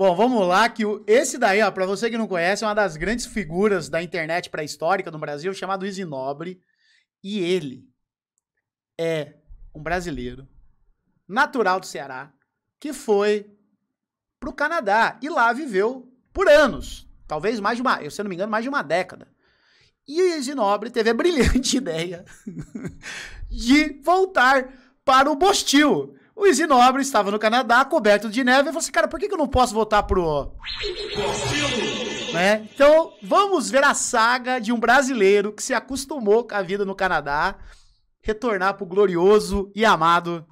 Bom, vamos lá, que esse daí, ó, pra você que não conhece, é uma das grandes figuras da internet pré-histórica no Brasil, chamado Isinobre. E ele é um brasileiro, natural do Ceará, que foi pro Canadá e lá viveu por anos. Talvez mais de uma, eu, se não me engano, mais de uma década. E o Isinobre teve a brilhante ideia de voltar para o Bostil. O Izzy Nobre estava no Canadá, coberto de neve, e falou assim, cara, por que, eu não posso votar pro... Né? Então, vamos ver a saga de um brasileiro que se acostumou com a vida no Canadá retornar pro glorioso e amado...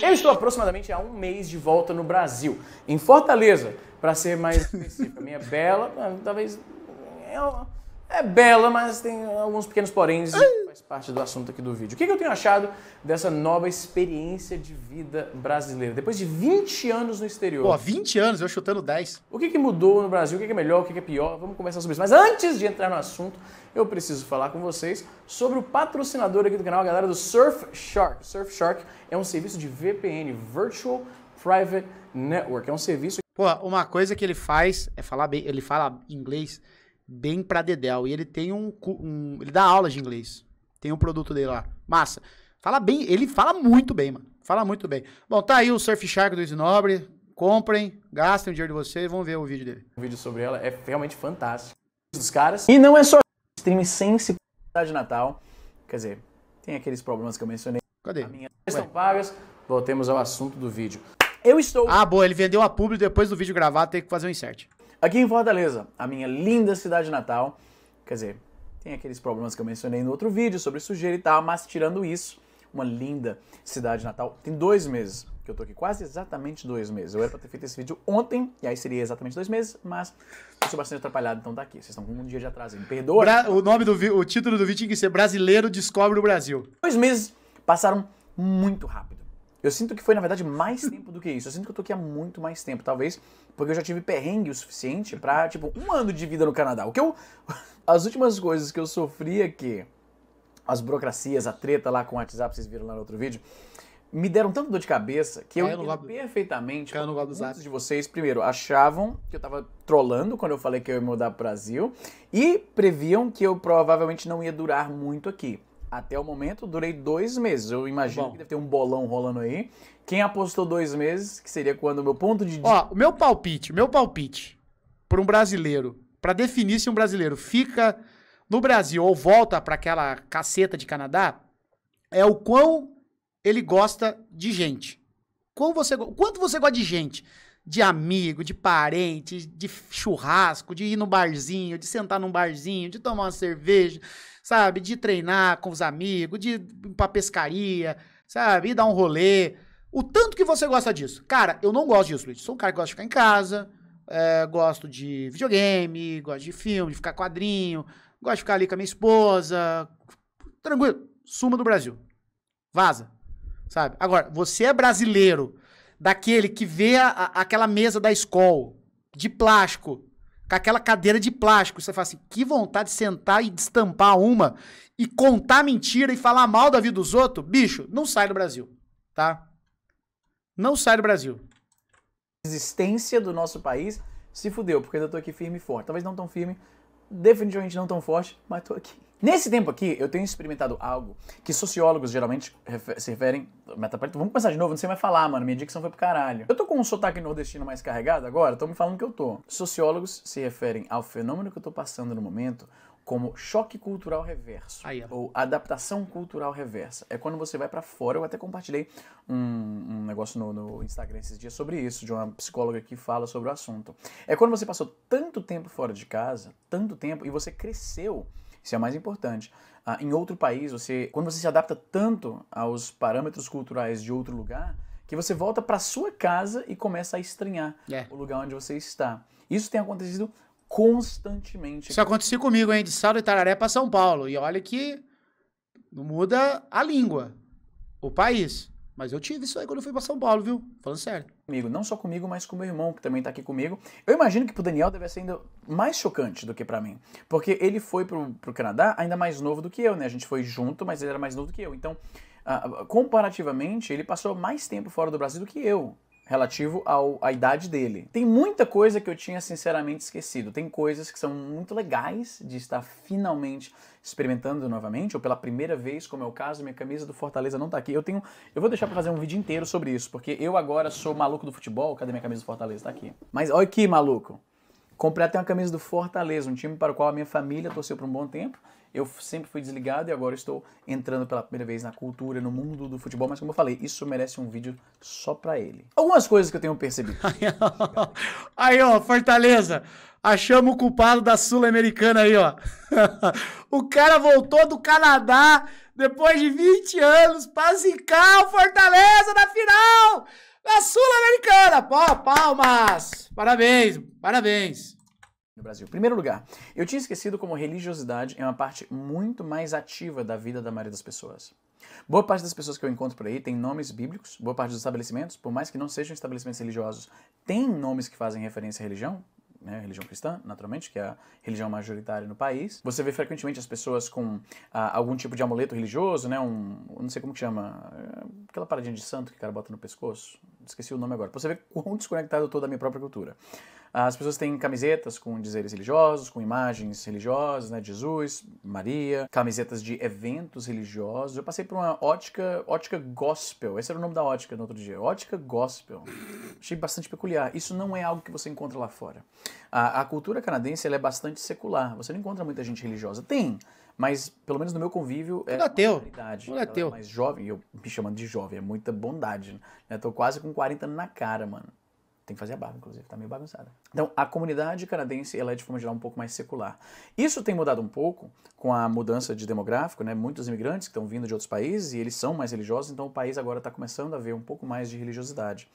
Eu estou aproximadamente há um mês de volta no Brasil, em Fortaleza, para ser mais específico. Minha bela, talvez... Eu é é bela, mas tem alguns pequenos poréns e faz parte do assunto aqui do vídeo. O que, eu tenho achado dessa nova experiência de vida brasileira? Depois de 20 anos no exterior. Pô, 20 anos, eu chutando 10. O que, que mudou no Brasil? O que, que é melhor? O que, que é pior? Vamos conversar sobre isso. Mas antes de entrar no assunto, eu preciso falar com vocês sobre o patrocinador aqui do canal, a galera do Surfshark. Surfshark é um serviço de VPN, Virtual Private Network. É um serviço... Pô, uma coisa que ele faz é falar bem... Ele fala inglês bem pra dedéu. E ele tem um, um, Ele dá aulas de inglês. Tem um produto dele lá. Massa. Fala bem. Ele fala muito bem, mano. Fala muito bem. Bom, tá aí o Surf Shark do Isinobre. Comprem, gastem o dinheiro de vocês vão ver o vídeo dele. O vídeo sobre ela é realmente fantástico. Dos caras. E não é só stream sem se de Natal. Quer dizer, tem aqueles problemas que eu mencionei. Cadê? Minha... Estão pagas. Voltemos ao assunto do vídeo. Eu estou. Ah, boa, ele vendeu a público depois do vídeo gravar, tem que fazer um insert. Aqui em Fortaleza, a minha linda cidade natal, quer dizer, tem aqueles problemas que eu mencionei no outro vídeo sobre sujeira e tal, mas tirando isso, uma linda cidade natal. Tem dois meses que eu tô aqui, quase exatamente dois meses. Eu era pra ter feito esse vídeo ontem, e aí seria exatamente dois meses, mas eu sou bastante atrapalhado, então tá aqui. Vocês estão com um dia de atraso, me perdoa. Bra o nome do o título do vídeo tinha que ser Brasileiro Descobre o Brasil. Dois meses passaram muito rápido. Eu sinto que foi, na verdade, mais tempo do que isso. Eu sinto que eu tô aqui há muito mais tempo. Talvez porque eu já tive perrengue o suficiente pra, tipo, um ano de vida no Canadá. O que eu. As últimas coisas que eu sofri aqui, é as burocracias, a treta lá com o WhatsApp, vocês viram lá no outro vídeo, me deram tanto dor de cabeça que eu entendo lado, perfeitamente caiu no muitos zap. de vocês, primeiro, achavam que eu tava trollando quando eu falei que eu ia mudar pro Brasil e previam que eu provavelmente não ia durar muito aqui até o momento, durei dois meses. Eu imagino Bom. que deve ter um bolão rolando aí. Quem apostou dois meses, que seria quando o meu ponto de. Ó, o meu palpite, meu palpite para um brasileiro, para definir se um brasileiro fica no Brasil ou volta para aquela caceta de Canadá, é o quão ele gosta de gente. Quão você, quanto você gosta de gente? de amigo, de parente, de churrasco, de ir no barzinho, de sentar num barzinho, de tomar uma cerveja, sabe? De treinar com os amigos, de ir pra pescaria, sabe? Ir dar um rolê. O tanto que você gosta disso. Cara, eu não gosto disso, Luiz. Sou um cara que gosta de ficar em casa, é, gosto de videogame, gosto de filme, de ficar quadrinho, gosto de ficar ali com a minha esposa. Tranquilo. Suma do Brasil. Vaza. Sabe? Agora, você é brasileiro, daquele que vê a, aquela mesa da escola de plástico com aquela cadeira de plástico. Você fala assim, que vontade de sentar e destampar uma e contar mentira e falar mal da vida dos outros. Bicho, não sai do Brasil, tá? Não sai do Brasil. A existência do nosso país se fudeu, porque eu tô aqui firme e forte. Talvez não tão firme, definitivamente não tão forte, mas tô aqui. Nesse tempo aqui, eu tenho experimentado algo que sociólogos geralmente refer se referem. Metapolita, vamos começar de novo, não sei mais falar, mano. Minha dicção foi pro caralho. Eu tô com um sotaque nordestino mais carregado agora, estão me falando que eu tô. Sociólogos se referem ao fenômeno que eu tô passando no momento, como choque cultural reverso Aí, ou adaptação cultural reversa. É quando você vai para fora. Eu até compartilhei um, um negócio no, no, Instagram esses dias sobre isso, de uma psicóloga que fala sobre o assunto. É quando você passou tanto tempo fora de casa, tanto tempo, e você cresceu. Isso é mais importante. Ah, em outro país, você, quando você se adapta tanto aos parâmetros culturais de outro lugar, que você volta para sua casa e começa a estranhar é. o lugar onde você está. Isso tem acontecido constantemente. Isso acontecia comigo, hein? De Saulo e Tararé para São Paulo. E olha que não muda a língua, o país. Mas eu tive isso aí quando eu fui para São Paulo, viu? Falando sério. Comigo, não só comigo, mas com meu irmão, que também tá aqui comigo. Eu imagino que pro Daniel deve ser ainda mais chocante do que para mim. Porque ele foi pro, pro Canadá ainda mais novo do que eu, né? A gente foi junto, mas ele era mais novo do que eu. Então, comparativamente, ele passou mais tempo fora do Brasil do que eu relativo ao, à idade dele. Tem muita coisa que eu tinha sinceramente esquecido. Tem coisas que são muito legais de estar finalmente experimentando novamente, ou pela primeira vez, como é o caso, minha camisa do Fortaleza não tá aqui. Eu tenho, eu vou deixar para fazer um vídeo inteiro sobre isso, porque eu agora sou maluco do futebol. Cadê minha camisa do Fortaleza? Tá aqui. Mas olha aqui, maluco. Comprei até uma camisa do Fortaleza, um time para o qual a minha família torceu por um bom tempo. Eu sempre fui desligado e agora estou entrando pela primeira vez na cultura, no mundo do futebol, mas como eu falei, isso merece um vídeo só para ele. Algumas coisas que eu tenho percebido. aí, ó, Fortaleza. Achamos o culpado da Sul-Americana aí, ó. o cara voltou do Canadá depois de 20 anos pra zicar o Fortaleza na final da Sul-Americana. Palmas! Parabéns, parabéns no Brasil. Primeiro lugar, eu tinha esquecido como religiosidade é uma parte muito mais ativa da vida da maioria das pessoas. Boa parte das pessoas que eu encontro por aí tem nomes bíblicos, boa parte dos estabelecimentos, por mais que não sejam estabelecimentos religiosos, tem nomes que fazem referência à religião, né, religião cristã, naturalmente, que é a religião majoritária no país. Você vê frequentemente as pessoas com ah, algum tipo de amuleto religioso, né, um, não sei como que chama, é, aquela paradinha de santo que o cara bota no pescoço, esqueci o nome agora. Você vê quão desconectado eu estou da minha própria cultura. As pessoas têm camisetas com dizeres religiosos, com imagens religiosas, né? Jesus, Maria, camisetas de eventos religiosos. Eu passei por uma ótica, ótica gospel. Esse era o nome da ótica no outro dia. Ótica gospel. Achei bastante peculiar. Isso não é algo que você encontra lá fora. A, a cultura canadense é bastante secular. Você não encontra muita gente religiosa. Tem, mas pelo menos no meu convívio é ateu. realidade. Tudo ateu. É mais jovem, eu me chamando de jovem, é muita bondade. Né? Tô quase com 40 na cara, mano. Tem que fazer a barba, inclusive, tá meio bagunçada. Então, a comunidade canadense, ela é de forma geral um pouco mais secular. Isso tem mudado um pouco com a mudança de demográfico, né? Muitos imigrantes que estão vindo de outros países e eles são mais religiosos, então o país agora está começando a ver um pouco mais de religiosidade.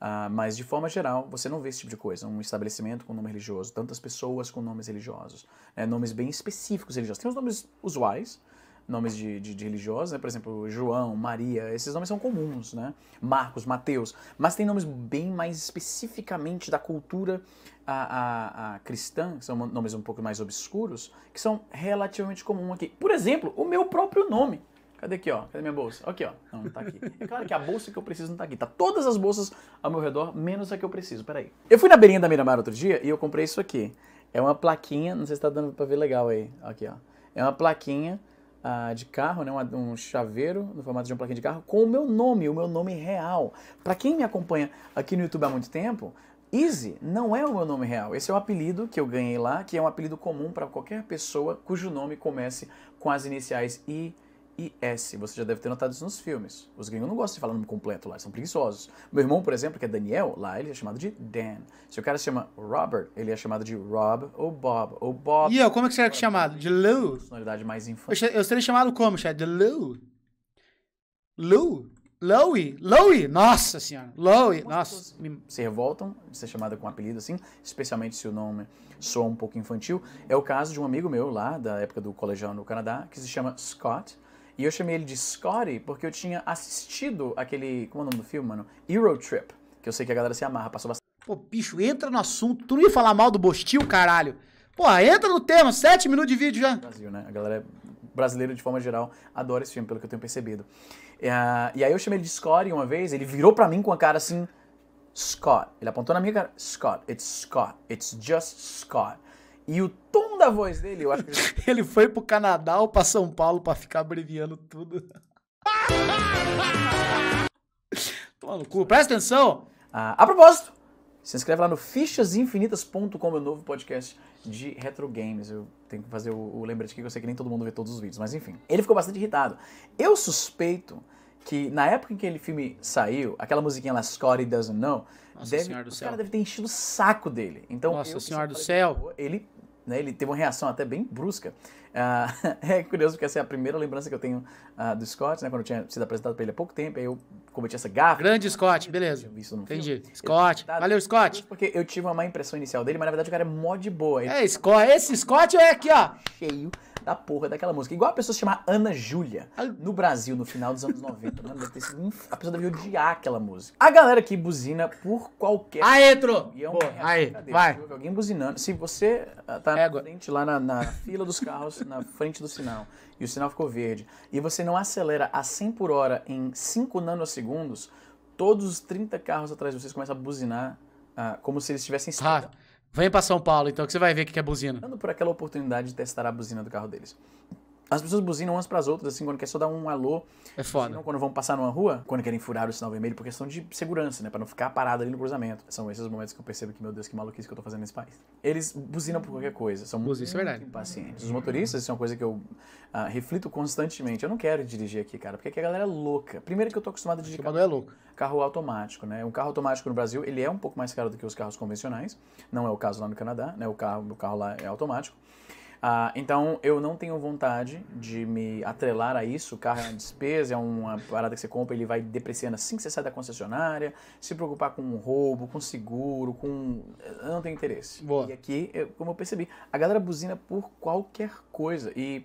Uh, mas de forma geral, você não vê esse tipo de coisa. Um estabelecimento com nome religioso, tantas pessoas com nomes religiosos, né? nomes bem específicos religiosos. Tem os nomes usuais, nomes de, de, de religiosos, né? por exemplo, João, Maria, esses nomes são comuns, né? Marcos, Mateus, mas tem nomes bem mais especificamente da cultura a, a, a cristã, que são nomes um pouco mais obscuros, que são relativamente comuns aqui. Por exemplo, o meu próprio nome. Cadê aqui, ó? Cadê minha bolsa? Aqui, ó. Não, não tá aqui. É claro que a bolsa que eu preciso não tá aqui. Tá todas as bolsas ao meu redor, menos a que eu preciso. Peraí. Eu fui na beirinha da Miramar outro dia e eu comprei isso aqui. É uma plaquinha, não sei se tá dando pra ver legal aí. Aqui, ó. É uma plaquinha uh, de carro, né, um, um chaveiro no formato de uma plaquinha de carro, com o meu nome, o meu nome real. Para quem me acompanha aqui no YouTube há muito tempo, Easy não é o meu nome real. Esse é um apelido que eu ganhei lá, que é um apelido comum para qualquer pessoa cujo nome comece com as iniciais I e S. Você já deve ter notado isso nos filmes. Os gringos não gostam de falar nome completo lá, são preguiçosos. Meu irmão, por exemplo, que é Daniel, lá ele é chamado de Dan. Se o cara se chama Robert, ele é chamado de Rob ou Bob ou Bob. E eu, como é que será é chamado? De Lou? Personalidade mais infantil. Eu, eu seria chamado como, chat? De Lou? Lou? Louie? Louie? nossa senhora, Louie, nossa. Se revoltam de ser chamada com um apelido assim, especialmente se o nome soa um pouco infantil. É o caso de um amigo meu lá, da época do colegial no Canadá, que se chama Scott, e eu chamei ele de Scotty porque eu tinha assistido aquele. Como é o nome do filme, mano? Hero Trip. Que eu sei que a galera se amarra, passou bastante. Pô, bicho, entra no assunto. Tu não ia falar mal do Bostil, caralho. Porra, entra no tema, sete minutos de vídeo já. Brasil, né? A galera é brasileira, de forma geral, adora esse filme, pelo que eu tenho percebido. É, e aí eu chamei ele de Scotty uma vez, ele virou pra mim com a cara assim. Scott. Ele apontou na minha cara. Scott, it's Scott, it's just Scott. E o tom tom da voz dele, eu acho que ele... foi pro Canadá ou pra São Paulo pra ficar abreviando tudo. Toma no cu, presta atenção. Ah, a propósito, se inscreve lá no fichasinfinitas.com, meu novo podcast de retro games. Eu tenho que fazer o, o lembrete aqui que eu sei que nem todo mundo vê todos os vídeos, mas enfim. Ele ficou bastante irritado. Eu suspeito que na época em que aquele filme saiu, aquela musiquinha lá, Scotty Doesn't Know, os deve, o cara deve ter enchido o saco dele. Então, Nossa eu, Senhora do Céu! Ele né? Ele teve uma reação até bem brusca. Uh, é curioso porque essa é a primeira lembrança que eu tenho uh, do Scott, né? Quando eu tinha sido apresentado para ele há pouco tempo, aí eu cometi essa gafa. Grande Scott, beleza. Entendi. Filme. Scott. Valeu, Scott. Porque eu tive uma má impressão inicial dele, mas na verdade o cara é mó de boa. Ele... É, Scott. Esse Scott é aqui, ó. Cheio da porra daquela música. Igual a pessoa se chamar Ana Júlia no Brasil, no final dos anos 90. Mano, deve ter sido A pessoa deve odiar aquela música. A galera que buzina por qualquer. Aí, entrou! É aí, vai. Alguém buzinando. Se você ah, tá na Égua. frente, lá na, na fila dos carros, na frente do sinal, e o sinal ficou verde, e você não acelera a 100 por hora em 5 nanosegundos, todos os 30 carros atrás de vocês começam a buzinar ah, como se eles estivessem. Ah. Vem para São Paulo, então, que você vai ver o que é buzina. Dando por aquela oportunidade de testar a buzina do carro deles. As pessoas buzinam umas pras outras, assim, quando quer só dar um alô. É foda. quando vão passar numa rua, quando querem furar o sinal vermelho, por questão de segurança, né? Pra não ficar parado ali no cruzamento. São esses momentos que eu percebo que, meu Deus, que maluquice que eu tô fazendo nesse país. Eles buzinam por qualquer coisa. São é muito é verdade. impacientes. Os motoristas, isso é uma coisa que eu ah, reflito constantemente. Eu não quero dirigir aqui, cara, porque aqui a galera é louca. Primeiro que eu tô acostumado a dirigir. Carro, é louco. carro automático, né? Um carro automático no Brasil, ele é um pouco mais caro do que os carros convencionais. Não é o caso lá no Canadá, né? O carro, o carro lá é automático. Ah, então eu não tenho vontade de me atrelar a isso. O carro é uma despesa, é uma parada que você compra, ele vai depreciando assim que você sai da concessionária. Se preocupar com roubo, com seguro, com. Eu não tenho interesse. Boa. E aqui, eu, como eu percebi, a galera buzina por qualquer coisa. E.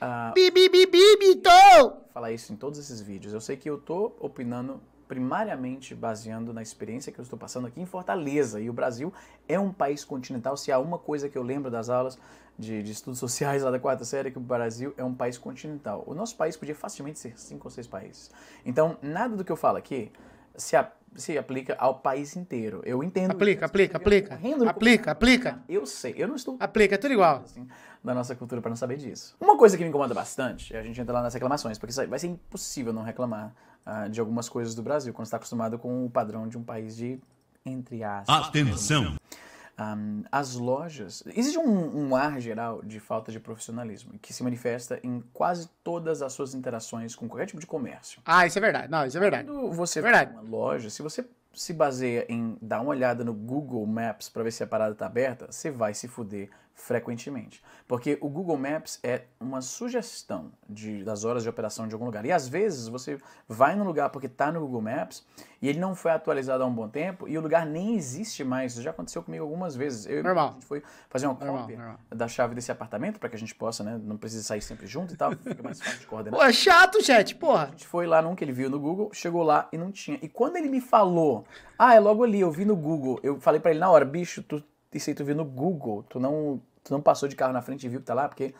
Ah, bibi, bibi, bitão! Falar isso em todos esses vídeos. Eu sei que eu tô opinando primariamente baseando na experiência que eu estou passando aqui em Fortaleza. E o Brasil é um país continental. Se há uma coisa que eu lembro das aulas de, de, estudos sociais lá da quarta série que o Brasil é um país continental. O nosso país podia facilmente ser cinco ou seis países. Então, nada do que eu falo aqui se, a, se aplica ao país inteiro. Eu entendo. Aplica, aplica, aplica. Aplica, aplica, aplica. Eu sei, eu não estou. Aplica, é tudo igual. Assim, da nossa cultura para não saber disso. Uma coisa que me incomoda bastante é a gente entrar lá nas reclamações, porque vai ser impossível não reclamar uh, de algumas coisas do Brasil quando está acostumado com o padrão de um país de entre aspas. Atenção! um, as lojas. Existe um, um ar geral de falta de profissionalismo que se manifesta em quase todas as suas interações com qualquer tipo de comércio. Ah, isso é verdade. Não, isso é verdade. Quando você é verdade. uma loja, se você se baseia em dar uma olhada no Google Maps para ver se a parada está aberta, você vai se fuder frequentemente. Porque o Google Maps é uma sugestão de, das horas de operação de algum lugar. E às vezes você vai no lugar porque está no Google Maps e ele não foi atualizado há um bom tempo e o lugar nem existe mais. Isso já aconteceu comigo algumas vezes. Eu normal. A gente foi fazer uma cópia da chave desse apartamento para que a gente possa, né? Não precisa sair sempre junto e tal. Fica mais fácil de coordenar. Pô, é chato, chat, porra. A gente foi lá num que ele viu no Google, chegou lá e não tinha. E quando ele me falou, ah, é logo ali, eu vi no Google, eu falei para ele na hora, bicho, tu isso aí tu viu no Google. Tu não, tu não passou de carro na frente e viu que tá lá, porque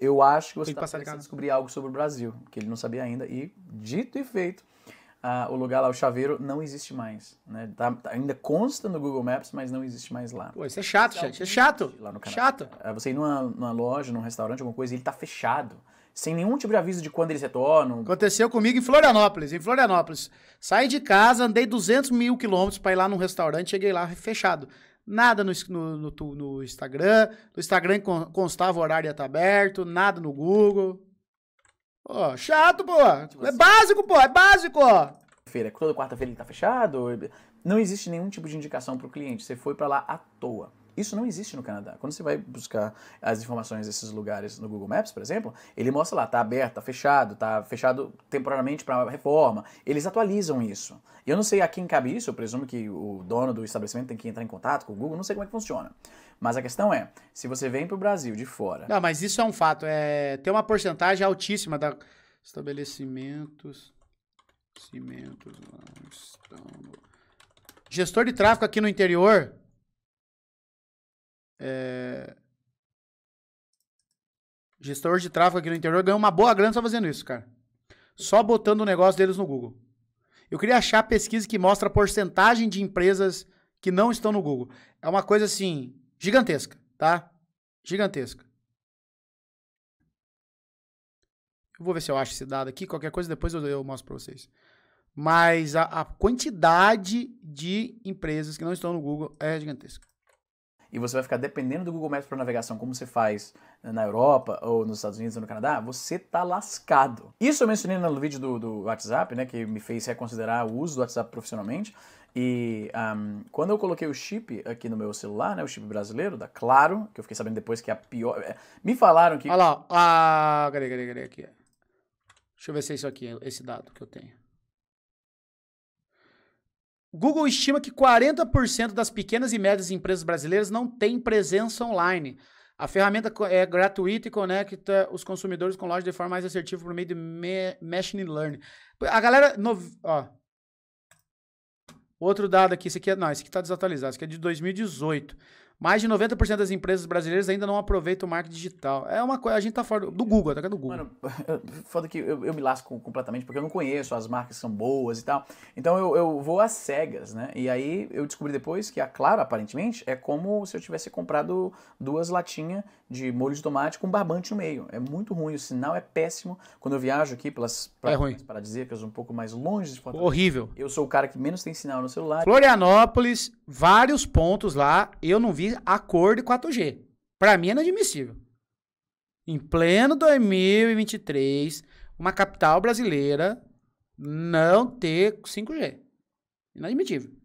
eu acho que você está começando né? descobrir algo sobre o Brasil, que ele não sabia ainda. E, dito e feito, o lugar lá, o chaveiro, não existe mais. Né? Tá, tá, ainda consta no Google Maps, mas não existe mais lá. Pô, isso é chato, gente. Isso é chato. Lá no Chato. É, você ir numa, numa, loja, num restaurante, alguma coisa, e ele tá fechado. Sem nenhum tipo de aviso de quando eles retornam. Aconteceu comigo em Florianópolis. Em Florianópolis. Saí de casa, andei 200 mil quilômetros para ir lá num restaurante, cheguei lá fechado nada no, no, no, no Instagram. No Instagram constava o horário ia estar tá aberto, nada no Google. Pô, chato, pô. Tipo é assim. básico, pô, é básico, ó. Feira, toda quarta-feira ele tá fechado. Não existe nenhum tipo de indicação pro cliente. Você foi para lá à toa. Isso não existe no Canadá. Quando você vai buscar as informações desses lugares no Google Maps, por exemplo, ele mostra lá, está aberto, está fechado, está fechado temporariamente para reforma. Eles atualizam isso. Eu não sei a quem cabe isso, eu presumo que o dono do estabelecimento tem que entrar em contato com o Google, não sei como é que funciona. Mas a questão é, se você vem para o Brasil de fora... Não, mas isso é um fato. É... Tem uma porcentagem altíssima da... Estabelecimentos... Cimentos não estão... Gestor de tráfego aqui no interior é, gestor de tráfego aqui no interior ganhou uma boa grana só fazendo isso, cara. Só botando o negócio deles no Google. Eu queria achar pesquisa que mostra a porcentagem de empresas que não estão no Google. É uma coisa assim, gigantesca, tá? Gigantesca. Eu vou ver se eu acho esse dado aqui. Qualquer coisa depois eu, eu mostro para vocês. Mas a, a quantidade de empresas que não estão no Google é gigantesca e você vai ficar dependendo do Google Maps para navegação, como você faz na Europa ou nos Estados Unidos ou no Canadá, você tá lascado. Isso eu mencionei no vídeo do, do WhatsApp, né, que me fez reconsiderar o uso do WhatsApp profissionalmente. E um, quando eu coloquei o chip aqui no meu celular, né, o chip brasileiro da Claro, que eu fiquei sabendo depois que é a pior. É, me falaram que. Olha lá, ah, cadê, cadê, cadê aqui? Deixa eu ver se é isso aqui, esse dado que eu tenho. Google estima que 40% das pequenas e médias empresas brasileiras não têm presença online. A ferramenta é gratuita e conecta os consumidores com lojas de forma mais assertiva por meio de machine learning. A galera. No, ó. Outro dado aqui, esse aqui é. Não, esse aqui está desatualizado, esse aqui é de 2018 mais de 90% das empresas brasileiras ainda não aproveitam o marketing digital. É uma coisa, a gente tá fora do Google, tá do Google. Mano, foda que eu, eu, me lasco completamente, porque eu não conheço, as marcas são boas e tal. Então eu, eu vou às cegas, né? E aí eu descobri depois que a Claro, aparentemente, é como se eu tivesse comprado duas latinhas de molho de tomate com barbante no meio. É muito ruim, o sinal é péssimo. Quando eu viajo aqui pelas pra, é ruim. paradisíacas um pouco mais longe de Fortaleza. Horrível. Eu sou o cara que menos tem sinal no celular. Florianópolis, vários pontos lá, eu não vi a cor de 4G. Para mim é inadmissível. Em pleno 2023, uma capital brasileira não ter 5G. inadmissível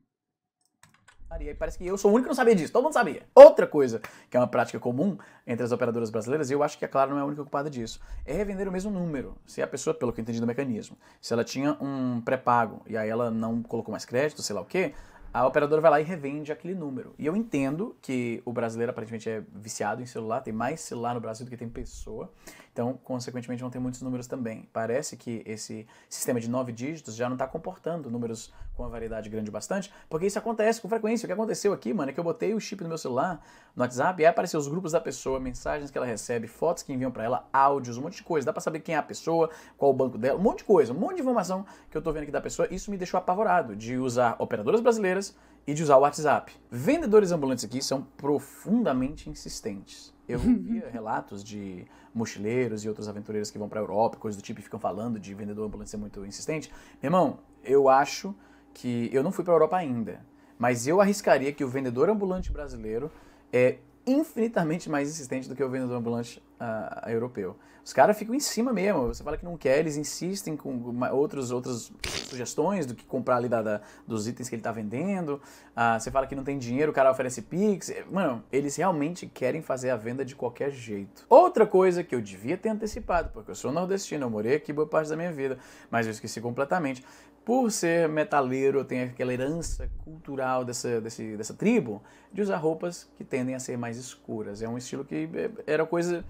e aí parece que eu sou o único que não sabia disso, todo mundo sabia. Outra coisa que é uma prática comum entre as operadoras brasileiras, e eu acho que a é Claro não é a única culpada disso, é revender o mesmo número. Se a pessoa, pelo que eu entendi do mecanismo, se ela tinha um pré-pago e aí ela não colocou mais crédito, sei lá o quê, a operadora vai lá e revende aquele número. E eu entendo que o brasileiro aparentemente é viciado em celular, tem mais celular no Brasil do que tem pessoa. Então, consequentemente, vão ter muitos números também. Parece que esse sistema de nove dígitos já não está comportando números com uma variedade grande bastante, porque isso acontece com frequência. O que aconteceu aqui, mano, é que eu botei o chip no meu celular, no WhatsApp, e aí apareceu os grupos da pessoa, mensagens que ela recebe, fotos que enviam para ela, áudios, um monte de coisa. Dá para saber quem é a pessoa, qual o banco dela, um monte de coisa, um monte de informação que eu estou vendo aqui da pessoa. Isso me deixou apavorado de usar operadoras brasileiras e de usar o WhatsApp. Vendedores ambulantes aqui são profundamente insistentes. Eu via relatos de mochileiros e outros aventureiros que vão para a Europa, coisas do tipo, e ficam falando de vendedor ambulante ser muito insistente. Meu irmão, eu acho que eu não fui para a Europa ainda, mas eu arriscaria que o vendedor ambulante brasileiro é infinitamente mais insistente do que o vendedor ambulante uh, europeu. Os caras ficam em cima mesmo. Você fala que não quer, eles insistem com outros, outras sugestões do que comprar ali da, da dos itens que ele está vendendo. Uh, você fala que não tem dinheiro, o cara oferece Pix. Mano, eles realmente querem fazer a venda de qualquer jeito. Outra coisa que eu devia ter antecipado, porque eu sou nordestino, eu morei aqui boa parte da minha vida, mas eu esqueci completamente. Por ser metaleiro, eu tenho aquela herança cultural dessa, desse, dessa tribo de usar roupas que tendem a ser mais escuras. É um estilo que é, era coisa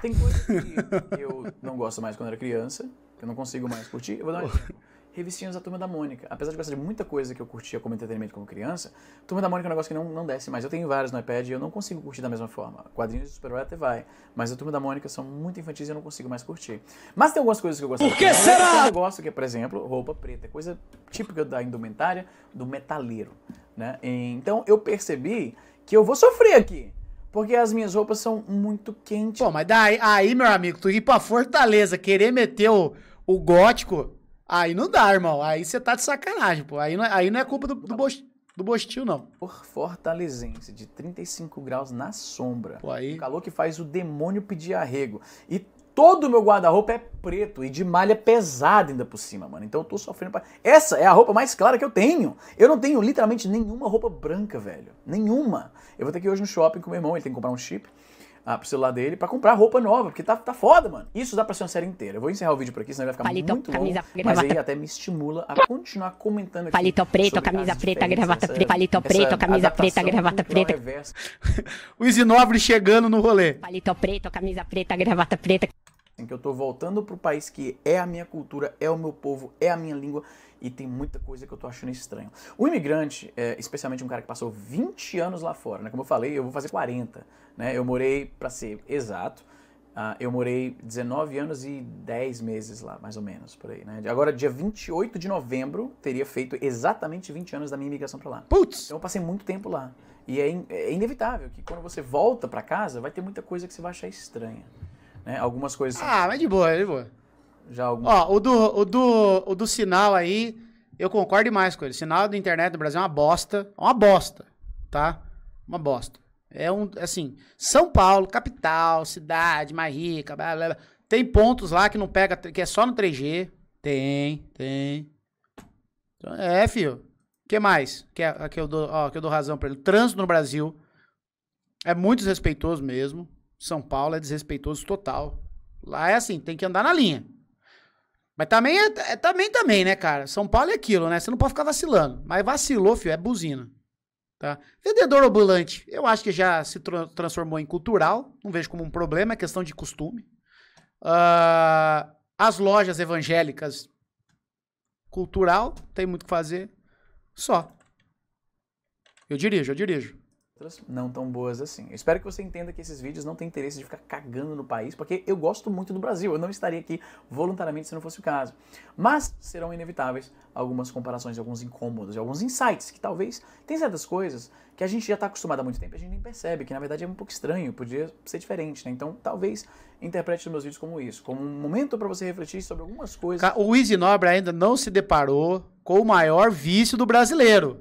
tem coisas que eu não gosto mais quando era criança, que eu não consigo mais curtir. Eu vou dar um exemplo. Revistinhas da Turma da Mônica. Apesar de gostar de muita coisa que eu curtia como entretenimento como criança, Turma da Mônica é um negócio que não, não desce mais. Eu tenho vários no iPad e eu não consigo curtir da mesma forma. Quadrinhos de super-herói até vai, mas a Turma da Mônica são muito infantis e eu não consigo mais curtir. Mas tem algumas coisas que eu gosto. Por que será? Eu gosto que é, por exemplo, roupa preta. É coisa típica da indumentária do metaleiro, né? Então eu percebi que eu vou sofrer aqui. Porque as minhas roupas são muito quentes. Pô, mas daí, aí, meu amigo, tu ir pra Fortaleza, querer meter o, o gótico, aí não dá, irmão. Aí você tá de sacanagem, pô. Aí não, é, aí não é culpa do, do, bost, do bostil, não. Por fortalezense, de 35 graus na sombra. Pô, aí... O calor que faz o demônio pedir arrego. E Todo o meu guarda-roupa é preto e de malha pesada ainda por cima, mano. Então eu tô sofrendo pra... Essa é a roupa mais clara que eu tenho. Eu não tenho literalmente nenhuma roupa branca, velho. Nenhuma. Eu vou ter que ir hoje no shopping com meu irmão, ele tem que comprar um chip ah, pro celular dele para comprar roupa nova, porque tá, tá foda, mano. Isso dá pra ser uma série inteira. Eu vou encerrar o vídeo por aqui, senão ele vai ficar Palito, muito longo. Gravata. Mas aí até me estimula a continuar comentando aqui. Palito preto, camisa preta, gravata preta. Palito preto, camisa preta, gravata preta. o Isinobre chegando no rolê. Palito preto, camisa preta, gravata preta em que eu estou voltando para o país que é a minha cultura, é o meu povo, é a minha língua e tem muita coisa que eu estou achando estranho. O imigrante, é, especialmente um cara que passou 20 anos lá fora, né? como eu falei, eu vou fazer 40, né? Eu morei, para ser exato, uh, eu morei 19 anos e 10 meses lá, mais ou menos, por aí, né? Agora, dia 28 de novembro, teria feito exatamente 20 anos da minha imigração para lá. Putz! Então eu passei muito tempo lá. E é, in é inevitável que quando você volta para casa, vai ter muita coisa que você vai achar estranha. Né? Algumas coisas. Ah, mas de boa, de boa. Já algum Ó, o do, o, do, o do sinal aí, eu concordo demais com ele. O sinal da internet do Brasil é uma bosta. É uma bosta, tá? Uma bosta. É um, assim, São Paulo, capital, cidade mais rica, blá, blá, blá. Tem pontos lá que não pega, que é só no 3G. Tem, tem. Então, é, filho. O que mais? Que, é, que, eu dou, ó, que eu dou razão pra ele. trânsito no Brasil é muito desrespeitoso mesmo. São Paulo é desrespeitoso total. Lá é assim, tem que andar na linha. Mas também, é, é, também, também, né, cara? São Paulo é aquilo, né? Você não pode ficar vacilando. Mas vacilou, filho, é buzina. Tá? Vendedor ambulante, eu acho que já se transformou em cultural. Não vejo como um problema, é questão de costume. Uh, as lojas evangélicas, cultural, tem muito o que fazer. Só. Eu dirijo, eu dirijo outras não tão boas assim. Eu espero que você entenda que esses vídeos não têm interesse de ficar cagando no país, porque eu gosto muito do Brasil. Eu não estaria aqui voluntariamente se não fosse o caso. Mas serão inevitáveis algumas comparações, alguns incômodos, alguns insights que talvez tem certas coisas que a gente já está acostumado há muito tempo, e a gente nem percebe que na verdade é um pouco estranho, podia ser diferente, né? Então talvez interprete os meus vídeos como isso, como um momento para você refletir sobre algumas coisas. O Easy Nobre ainda não se deparou com o maior vício do brasileiro.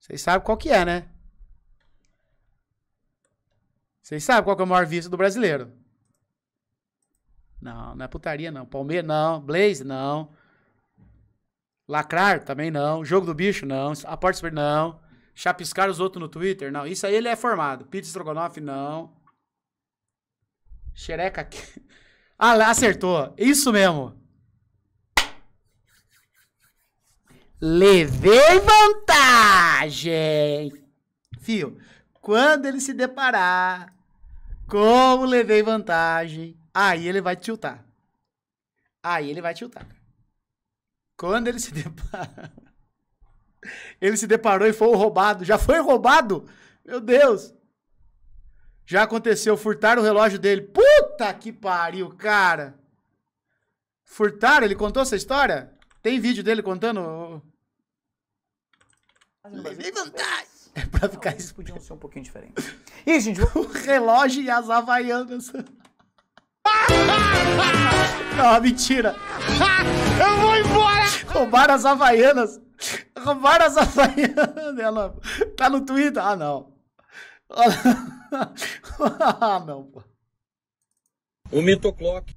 Vocês sabem qual que é, né? Vocês sabem qual é o maior vício do brasileiro? Não, não é putaria, não. Palmeiras, não. Blaze, não. Lacrar, também não. Jogo do bicho, não. Aporte, não. Chapiscar os outros no Twitter, não. Isso aí ele é formado. Pizza Strogonoff, não. Xereca aqui. Ah, acertou. Isso mesmo. Levei vantagem. Fio, quando ele se deparar como levei vantagem, aí ele vai tiltar. Aí ele vai tiltar. Quando ele se deparar. Ele se deparou e foi roubado. Já foi roubado? Meu Deus! Já aconteceu, furtar o relógio dele. Puta que pariu, cara! Furtaram? Ele contou essa história? Tem vídeo dele contando? Levei vantagem! É pra ficar Não, eles podiam ser um pouquinho diferentes. E, gente, o relógio e as havaianas. Não, mentira. Eu vou embora. Roubaram as havaianas. Roubaram as havaianas Ela Tá no Twitter? Ah, não. Ah, não, pô. O Clock.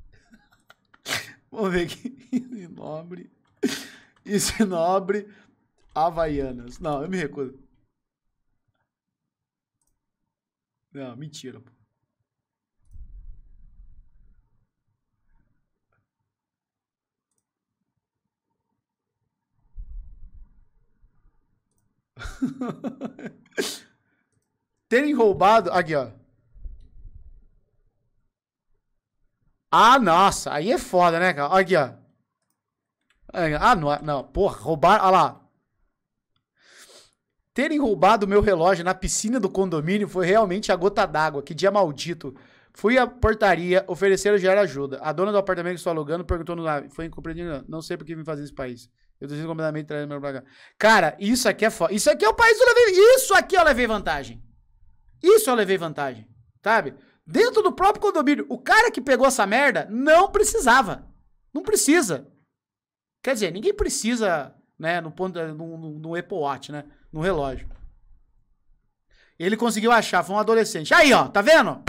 Vamos ver aqui. Inobre. nobre. Havaianas. Não, eu me recuso. Não, mentira, pô. Terem roubado. Aqui, ó. Ah, nossa. Aí é foda, né, cara? Aqui, ó. É, ah, não. É, não porra, roubaram. Olha lá. Terem roubado meu relógio na piscina do condomínio foi realmente a gota d'água. Que dia maldito. Fui à portaria, ofereceram gerar ajuda. A dona do apartamento que estou alugando perguntou no nave. Foi incompreendido. Não sei por que vim fazer esse país. Eu decido completamente trazer meu pra Cara, isso aqui é foda. Isso aqui é o país do levei. Isso aqui eu levei vantagem. Isso eu levei vantagem. Sabe? Dentro do próprio condomínio, o cara que pegou essa merda não precisava. Não precisa. Quer dizer, ninguém precisa, né, no ponto do Apple Watch, né? no relógio. Ele conseguiu achar, foi um adolescente. Aí, ó, tá vendo?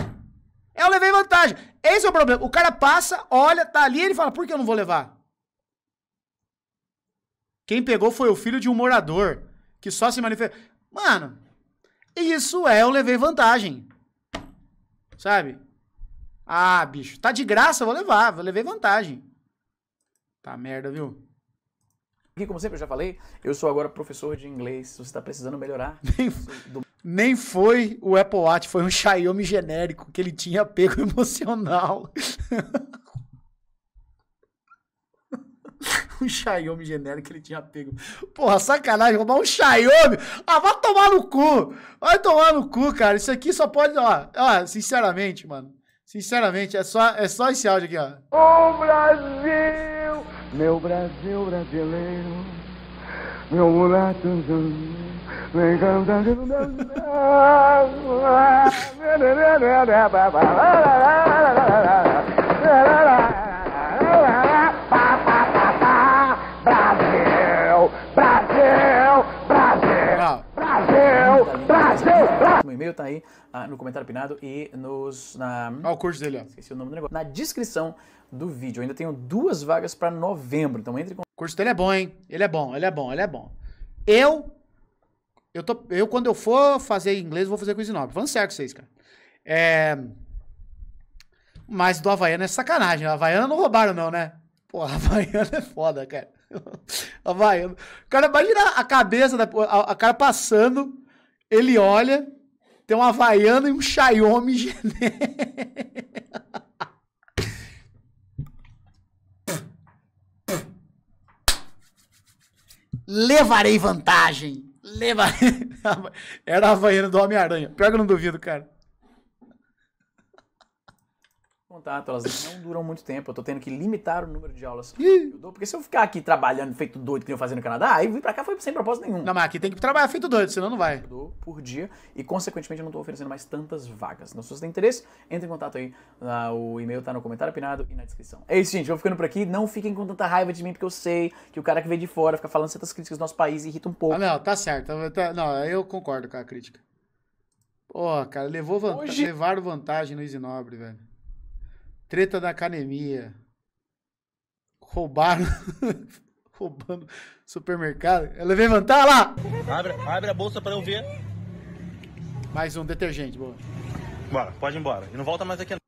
É, eu levei vantagem. Esse é o problema. O cara passa, olha, tá ali, ele fala: por que eu não vou levar? Quem pegou foi o filho de um morador que só se manifestou. Mano, isso é eu levei vantagem. Sabe? Ah, bicho, tá de graça, vou levar, vou levei vantagem. Tá merda, viu? Aqui, como sempre, eu já falei, eu sou agora professor de inglês. Se você está precisando melhorar. Nem, do... nem foi o Apple Watch, foi um Xiaomi genérico que ele tinha apego emocional. um Xiaomi genérico que ele tinha apego Porra, sacanagem, roubar um Xiaomi. Ah, vai tomar no cu. Vai tomar no cu, cara. Isso aqui só pode, ó, ó, sinceramente, mano. Sinceramente, é só é só esse áudio aqui, ó. O Brasil meu Brasil brasileiro, meu mulato, me encanta de Brasil, Brasil, Brasil, Brasil, Brasil, Brasil. O e-mail tá aí ah, no comentário pinado e nos. Na... Olha o curso dele, ó. Esqueci o nome do negócio. Na descrição do vídeo. Eu ainda tenho duas vagas para novembro, então entre com... O curso dele é bom, hein? Ele é bom, ele é bom, ele é bom. Eu, eu, tô, eu quando eu for fazer inglês, vou fazer com o Zinobre. Falando certo vocês, cara. É... Mas do havaiano é sacanagem. A havaiano não roubaram não, né? Pô, a é foda, cara. A havaiano. cara, imagina a cabeça, da, a, a cara passando, ele olha, tem um havaiano e um Xiaomi Genê. Levarei vantagem. Levarei. Era a vaiana do Homem-Aranha. Pior que eu não duvido, cara contato, elas não duram muito tempo. Eu tô tendo que limitar o número de aulas que eu dou, porque se eu ficar aqui trabalhando feito doido que eu fazia no Canadá, aí vim pra cá foi sem propósito nenhum. Não, mas aqui tem que trabalhar feito doido, senão não vai. Eu dou por dia e, consequentemente, eu não tô oferecendo mais tantas vagas. Então, se você tem interesse, entre em contato aí. Ah, o e-mail tá no comentário apinado e na descrição. É isso, gente. Vou ficando por aqui. Não fiquem com tanta raiva de mim, porque eu sei que o cara que veio de fora fica falando certas críticas do nosso país e irrita um pouco. Ah, não, tá certo. Não, eu concordo com a crítica. Pô, oh, cara, levou vantagem, Hoje... levaram vantagem no Isinobre, velho. Treta na academia. Roubaram. roubando supermercado. Ela levantar lá! Abre, abre a bolsa pra eu ver. Mais um detergente, boa. Bora, pode ir embora. E não volta mais aqui. Não.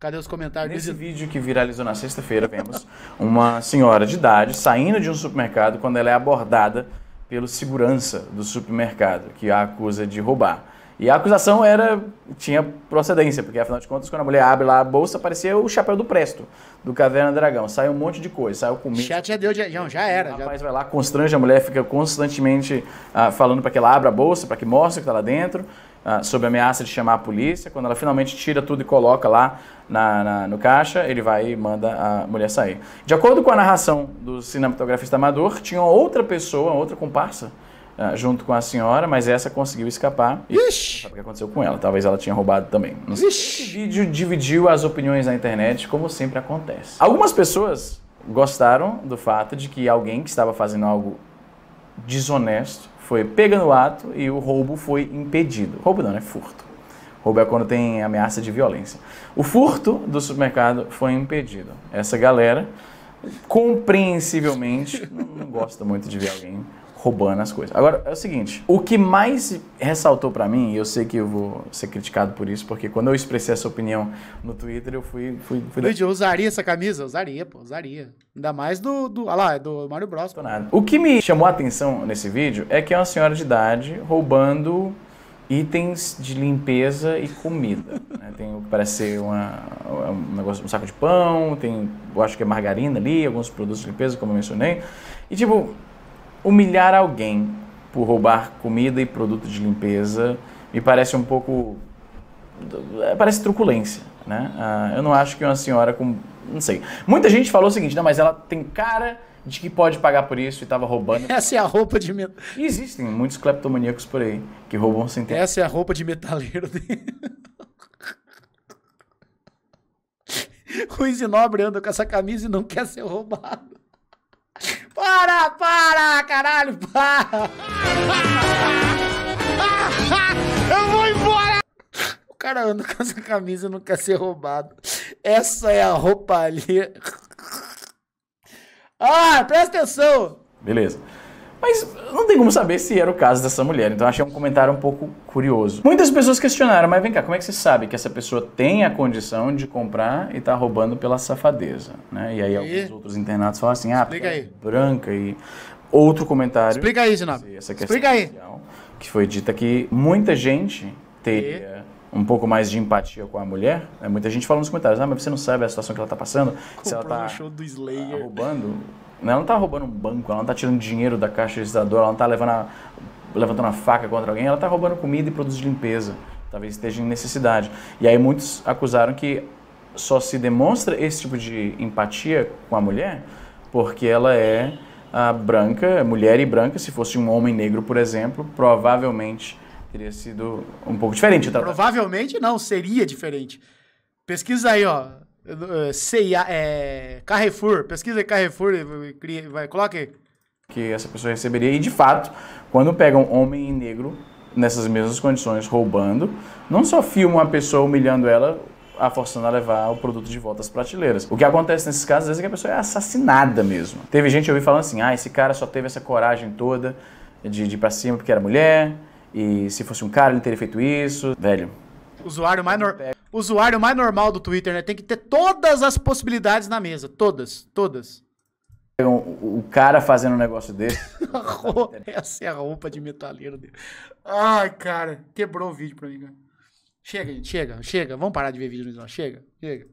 Cadê os comentários? Nesse vídeo que viralizou na sexta-feira, vemos uma senhora de idade saindo de um supermercado quando ela é abordada pelo segurança do supermercado, que a acusa de roubar. E a acusação era tinha procedência, porque afinal de contas, quando a mulher abre lá a bolsa, apareceu o chapéu do Presto, do Caverna do Dragão. Saiu um monte de coisa, saiu comida. Chat já deu, já, já era. O rapaz já... vai lá, constrange a mulher, fica constantemente ah, falando para que ela abra a bolsa, para que mostre o que está lá dentro, ah, sob ameaça de chamar a polícia. Quando ela finalmente tira tudo e coloca lá na, na, no caixa, ele vai e manda a mulher sair. De acordo com a narração do cinematografista amador, tinha outra pessoa, outra comparsa, ah, junto com a senhora, mas essa conseguiu escapar. Ixi. sabe o que aconteceu com ela? Talvez ela tinha roubado também. Esse vídeo dividiu as opiniões na internet, como sempre acontece. Algumas pessoas gostaram do fato de que alguém que estava fazendo algo desonesto foi pegando o ato e o roubo foi impedido. Roubo não, é furto. Roubo é quando tem ameaça de violência. O furto do supermercado foi impedido. Essa galera, compreensivelmente, não gosta muito de ver alguém roubando as coisas. Agora, é o seguinte, o que mais ressaltou para mim, e eu sei que eu vou ser criticado por isso, porque quando eu expressei essa opinião no Twitter, eu fui... fui, fui... Luigi, eu usaria essa camisa? Usaria, pô, usaria. Ainda mais do, do, ah lá, do Mario Bros. O que me chamou a atenção nesse vídeo é que é uma senhora de idade roubando itens de limpeza e comida. Né? Tem o que parece ser uma, é um, negócio, um saco de pão, tem, eu acho que é margarina ali, alguns produtos de limpeza, como eu mencionei. E tipo, humilhar alguém por roubar comida e produtos de limpeza me parece um pouco. parece truculência, né? Ah, eu não acho que uma senhora com. não sei. Muita gente falou o seguinte, não, mas ela tem cara de que pode pagar por isso e estava roubando. Essa é a roupa de. metal existem muitos cleptomaníacos por aí que roubam sem ter. Essa é a roupa de metaleiro dele. e Nobre anda com essa camisa e não quer ser roubado. Para, para, caralho, para! Eu vou embora! O cara anda com essa camisa e não quer ser roubado. Essa é a roupa ali. Ah, presta atenção! Beleza. Mas não tem como saber se era o caso dessa mulher, então achei um comentário um pouco curioso. Muitas pessoas questionaram, mas vem cá, como é que você sabe que essa pessoa tem a condição de comprar e tá roubando pela safadeza? Né? E aí e... alguns outros internados falam assim, ah, porque é branca e... Outro comentário... Explica aí, Zinab. Essa questão Explica aí. que foi dita que muita gente teria... E um pouco mais de empatia com a mulher. Né? Muita gente fala nos comentários, ah, mas você não sabe a situação que ela está passando, Comprou se ela está um show do Slayer. roubando. Ela não tá roubando um banco, ela não tá tirando dinheiro da caixa registradora, ela não tá levando a, levantando a faca contra alguém, ela tá roubando comida e produtos de limpeza. Talvez esteja em necessidade. E aí muitos acusaram que só se demonstra esse tipo de empatia com a mulher porque ela é a branca, mulher e branca. Se fosse um homem negro, por exemplo, provavelmente teria sido um pouco diferente. Então, provavelmente não, seria diferente. Pesquisa aí, ó. CIA, é, Carrefour, pesquisa Carrefour, vai, coloque. Que essa pessoa receberia, e de fato, quando pegam homem e negro nessas mesmas condições roubando, não só filmam a pessoa humilhando ela, a forçando a levar o produto de volta às prateleiras. O que acontece nesses casos às vezes, é que a pessoa é assassinada mesmo. Teve gente eu ouvi falando assim: ah, esse cara só teve essa coragem toda de, de ir pra cima porque era mulher, e se fosse um cara ele teria feito isso. Velho, usuário mais normal usuário mais normal do Twitter, né? Tem que ter todas as possibilidades na mesa. Todas, todas. É o cara fazendo um negócio desse. Essa é a roupa de metaleiro dele. Ai, cara, quebrou o vídeo pra mim, cara. Chega, gente, chega, chega. Vamos parar de ver vídeo no Chega, chega.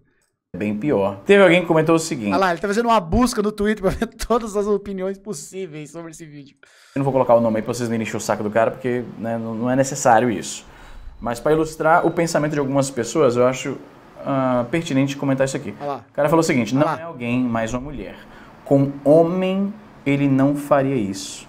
É bem pior. Teve alguém que comentou o seguinte. Olha lá, ele tá fazendo uma busca no Twitter pra ver todas as opiniões possíveis sobre esse vídeo. Eu não vou colocar o nome aí pra vocês nem encher o saco do cara, porque né, não é necessário isso. Mas para ilustrar o pensamento de algumas pessoas, eu acho uh, pertinente comentar isso aqui. Olá. O cara falou o seguinte: Olá. não é alguém, mas uma mulher. Com homem, ele não faria isso.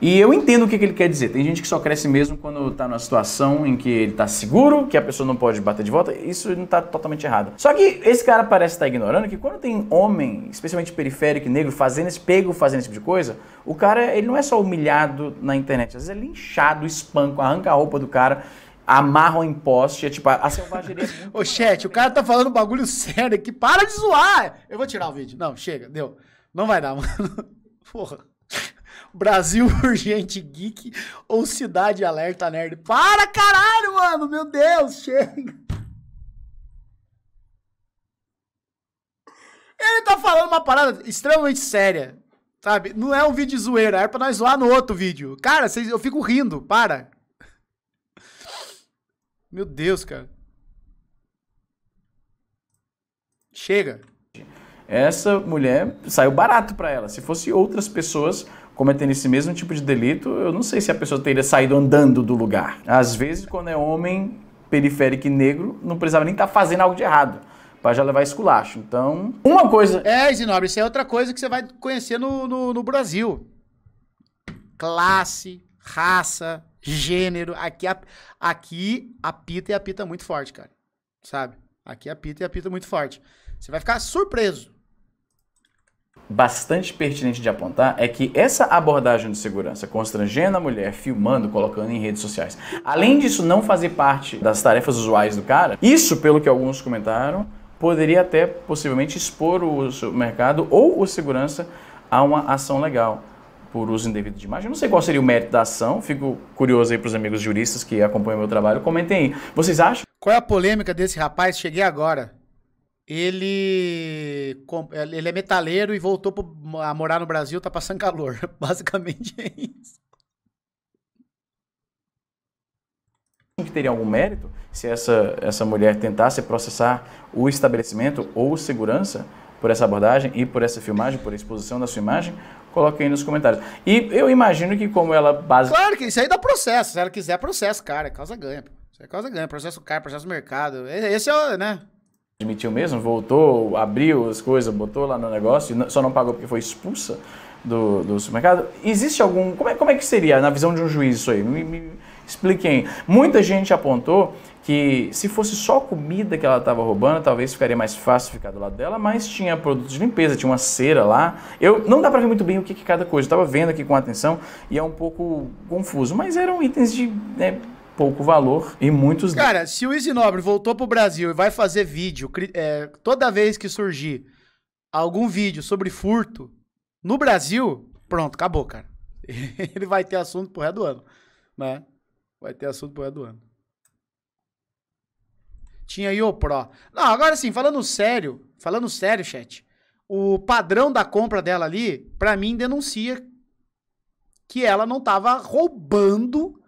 E eu entendo o que, que, ele quer dizer. Tem gente que só cresce mesmo quando está numa situação em que ele está seguro, que a pessoa não pode bater de volta. Isso não está totalmente errado. Só que esse cara parece estar tá ignorando que quando tem homem, especialmente periférico e negro, fazendo esse pego, fazendo esse tipo de coisa, o cara ele não é só humilhado na internet, às vezes é linchado, espanco, arranca a roupa do cara amarram em poste. É tipo, a selvageria. É Ô, chat, o cara tá falando um bagulho sério aqui. Para de zoar! Eu vou tirar o vídeo. Não, chega, deu. Não vai dar, mano. Porra. Brasil Urgente Geek ou Cidade Alerta Nerd. Para, caralho, mano! Meu Deus, chega! Ele tá falando uma parada extremamente séria, sabe? Não é um vídeo de zoeira, é pra nós zoar no outro vídeo. Cara, cês, eu fico rindo, para. Meu Deus, cara. Chega. Essa mulher saiu barato para ela. Se fosse outras pessoas cometendo esse mesmo tipo de delito, eu não sei se a pessoa teria saído andando do lugar. Às vezes, quando é homem periférico e negro, não precisava nem estar tá fazendo algo de errado para já levar esculacho. Então, uma coisa. É, Zinobre, isso é outra coisa que você vai conhecer no, no, no Brasil: classe, raça, gênero. Aqui, a, aqui apita e apita muito forte, cara. Sabe? Aqui apita e apita muito forte. Você vai ficar surpreso. Bastante pertinente de apontar é que essa abordagem de segurança, constrangendo a mulher, filmando, colocando em redes sociais, além disso não fazer parte das tarefas usuais do cara, isso, pelo que alguns comentaram, poderia até possivelmente expor o mercado ou o segurança a uma ação legal por uso indevido de imagem. Eu não sei qual seria o mérito da ação, fico curioso aí para os amigos juristas que acompanham meu trabalho. Comentem aí. Vocês acham? Qual é a polêmica desse rapaz? Cheguei agora. Ele, ele é metaleiro e voltou a morar no Brasil, tá passando calor. Basicamente é isso. que teria algum mérito se essa, essa mulher tentasse processar o estabelecimento ou segurança por essa abordagem e por essa filmagem, por exposição da sua imagem, Coloque aí nos comentários. E eu imagino que como ela base... Claro que isso aí dá processo. Se ela quiser, é processo, cara. É causa ganha. Isso é causa ganha. Processo cara, processo mercado. Esse é o, né? Admitiu mesmo, voltou, abriu as coisas, botou lá no negócio, só não pagou porque foi expulsa do, do supermercado. Existe algum... Como é, como é que seria, na visão de um juiz, isso aí? Me, me Expliquem. Muita gente apontou que se fosse só comida que ela estava roubando, talvez ficaria mais fácil ficar do lado dela, mas tinha produtos de limpeza, tinha uma cera lá. Eu não dá para ver muito bem o que, que cada coisa. Estava vendo aqui com atenção e é um pouco confuso, mas eram itens de né, pouco valor e muitos. Cara, se o Easy voltou pro Brasil e vai fazer vídeo é, toda vez que surgir algum vídeo sobre furto no Brasil, pronto, acabou, cara. Ele vai ter assunto pro resto do ano, né? Vai ter assunto pro resto do ano. Tinha IO Pro. Não, agora sim, falando sério, falando sério, chat. O padrão da compra dela ali, pra mim, denuncia que ela não tava roubando.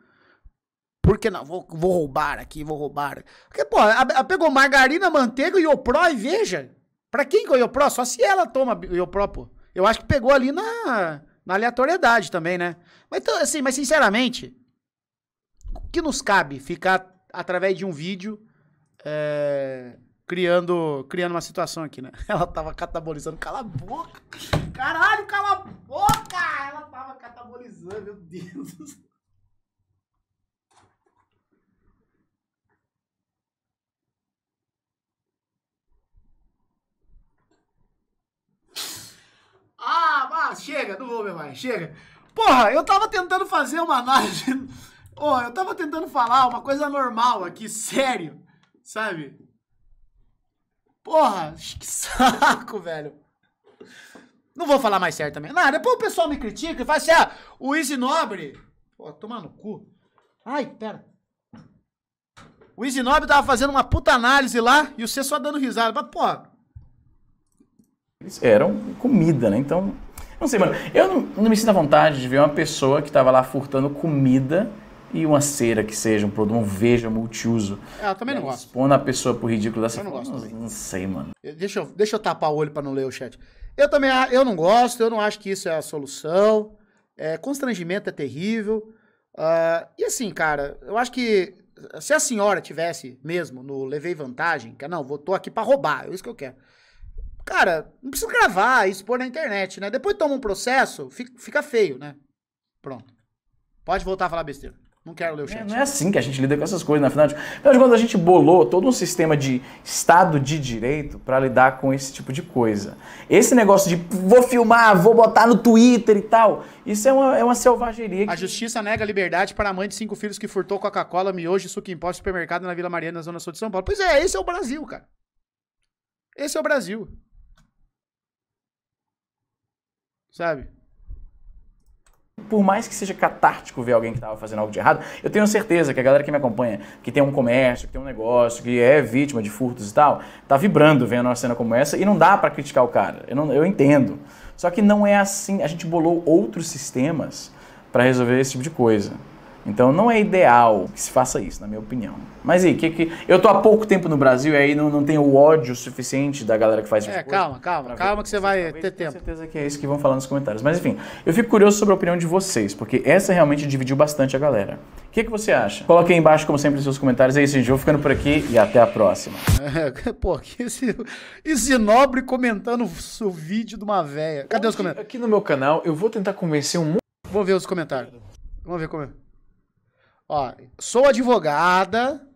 Porque não, vou, vou roubar aqui, vou roubar. Porque, pô, a, a pegou margarina, manteiga, e Iopro e veja. Pra quem que é o Iopro? Só se ela toma o Iopro, pô. Eu acho que pegou ali na, na aleatoriedade também, né? Mas, então, assim, mas sinceramente, que nos cabe ficar através de um vídeo é, criando, criando uma situação aqui, né? Ela tava catabolizando. Cala a boca! Caralho, cala a boca! Ela tava catabolizando, meu Deus do céu. Ah, mas chega, não vou ver mais, chega. Porra, eu tava tentando fazer uma análise Ó, oh, eu tava tentando falar uma coisa normal aqui, sério, sabe? Porra, que saco, velho. Não vou falar mais certo também. Não, depois o pessoal me critica e fala assim, ah, o Easy Nobre... Pô, tomar no cu. Ai, pera. O Easy Nobre tava fazendo uma puta análise lá e o Cê só dando risada. Mas, porra. Eles eram comida, né? Então, não sei, mano. Eu não, não me sinto à vontade de ver uma pessoa que tava lá furtando comida e uma cera que seja, um produto, um veja multiuso. Ah, também não né? gosto. Expondo a pessoa pro ridículo dessa forma. Não, gosto, não, não sei, mano. Eh, deixa eu, deixa eu tapar o olho para não ler o chat. Eu também eu não gosto, eu não acho que isso é a solução. É, constrangimento é terrível. Uh, e assim, cara, eu acho que eh, se a senhora tivesse mesmo no Levei Vantagem, que é, não, vou, tô aqui para roubar, é isso que eu quero. Cara, não precisa gravar e expor na internet, né? Depois toma um processo, fica feio, né? Pronto. Pode voltar a falar besteira. Não quero ler o é, chat. não é assim que a gente lida com essas coisas, na né? final de, contas, a gente bolou todo um sistema de Estado de Direito para lidar com esse tipo de coisa. Esse negócio de vou filmar, vou botar no Twitter e tal, isso é uma, é uma selvageria. Que... A justiça nega liberdade para a mãe de cinco filhos que furtou Coca-Cola, miojo e suco em supermercado na Vila Mariana, na Zona Sul de São Paulo. Pois é, esse é o Brasil, cara. Esse é o Brasil. Sabe? por mais que seja catártico ver alguém que estava fazendo algo de errado, eu tenho certeza que a galera que me acompanha, que tem um comércio, que tem um negócio, que é vítima de furtos e tal, tá vibrando vendo uma cena como essa e não dá para criticar o cara. Eu, não, eu entendo. Só que não é assim. A gente bolou outros sistemas para resolver esse tipo de coisa. Então não é ideal que se faça isso, na minha opinião. Mas e que, que eu tô há pouco tempo no Brasil e aí não, não tenho o ódio suficiente da galera que faz isso. É, tipo calma, calma, calma que você vai ter tempo. Tenho certeza que é isso que vão falar nos comentários. Mas enfim, eu fico curioso sobre a opinião de vocês, porque essa realmente dividiu bastante a galera. O que, que você acha? Coloque aí embaixo, como sempre, seus comentários. É isso, gente. Eu vou ficando por aqui e até a próxima. É, pô, que esse, esse nobre comentando o vídeo de uma véia. Cadê Onde, os comentários? Aqui no meu canal eu vou tentar convencer um. Vou ver os comentários. Vamos ver como é. Ó, sou advogada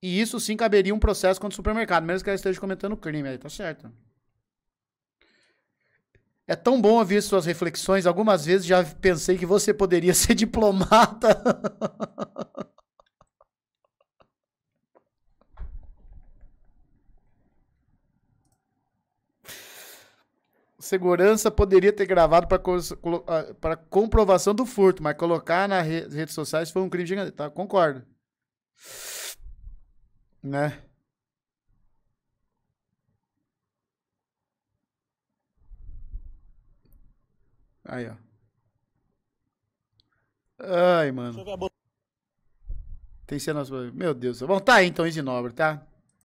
e isso sim caberia um processo contra o supermercado, mesmo que ela esteja cometendo crime. Aí tá certo. É tão bom ouvir suas reflexões. Algumas vezes já pensei que você poderia ser diplomata. segurança poderia ter gravado para ah, comprovação do furto, mas colocar nas redes sociais foi um crime gigante. Tá? Concordo. Né? Aí, ó. Ai, mano. Tem cenas. Meu Deus. Bom, tá aí então, Isinobre, tá?